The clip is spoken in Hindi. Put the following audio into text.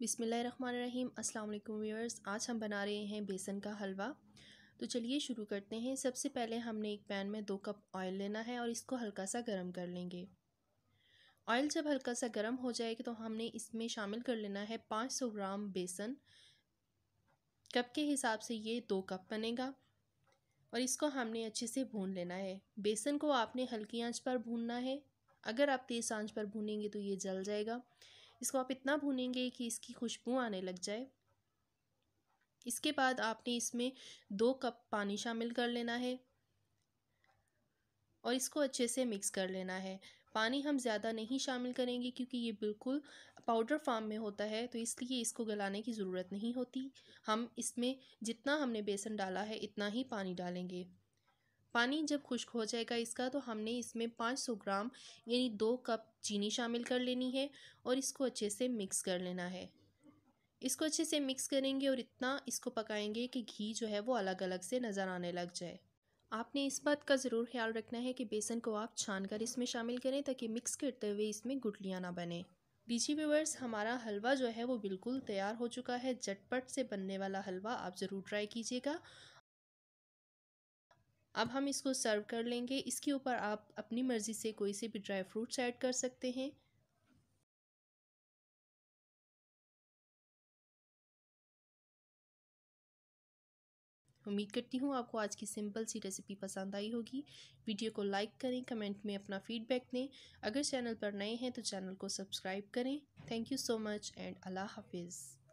बिसमीम अस्सलाम वालेकुम व्यूअर्स आज हम बना रहे हैं बेसन का हलवा तो चलिए शुरू करते हैं सबसे पहले हमने एक पैन में दो कप ऑयल लेना है और इसको हल्का सा गर्म कर लेंगे ऑयल जब हल्का सा गर्म हो जाएगा तो हमने इसमें शामिल कर लेना है पाँच सौ ग्राम बेसन कप के हिसाब से ये दो कप बनेगा और इसको हमने अच्छे से भून लेना है बेसन को आपने हल्की आंच पर भूनना है अगर आप तेज़ आंच पर भूनेंगे तो ये जल जाएगा इसको आप इतना भूनेंगे कि इसकी खुशबू आने लग जाए इसके बाद आपने इसमें दो कप पानी शामिल कर लेना है और इसको अच्छे से मिक्स कर लेना है पानी हम ज़्यादा नहीं शामिल करेंगे क्योंकि ये बिल्कुल पाउडर फॉर्म में होता है तो इसलिए इसको गलाने की ज़रूरत नहीं होती हम इसमें जितना हमने बेसन डाला है इतना ही पानी डालेंगे पानी जब खुश्क हो जाएगा इसका तो हमने इसमें पाँच सौ ग्राम यानी दो कप चीनी शामिल कर लेनी है और इसको अच्छे से मिक्स कर लेना है इसको अच्छे से मिक्स करेंगे और इतना इसको पकाएंगे कि घी जो है वो अलग अलग से नज़र आने लग जाए आपने इस बात का ज़रूर ख्याल रखना है कि बेसन को आप छान कर इसमें शामिल करें ताकि मिक्स करते हुए इसमें गुटलियाँ ना बने डीजी व्यूवर्स हमारा हलवा जो है वो बिल्कुल तैयार हो चुका है झटपट से बनने वाला हलवा आप ज़रूर ट्राई कीजिएगा अब हम इसको सर्व कर लेंगे इसके ऊपर आप अपनी मर्ज़ी से कोई से भी ड्राई फ्रूट्स ऐड कर सकते हैं उम्मीद करती हूँ आपको आज की सिंपल सी रेसिपी पसंद आई होगी वीडियो को लाइक करें कमेंट में अपना फीडबैक दें अगर चैनल पर नए हैं तो चैनल को सब्सक्राइब करें thank you so much and अल्लाह हाफिज़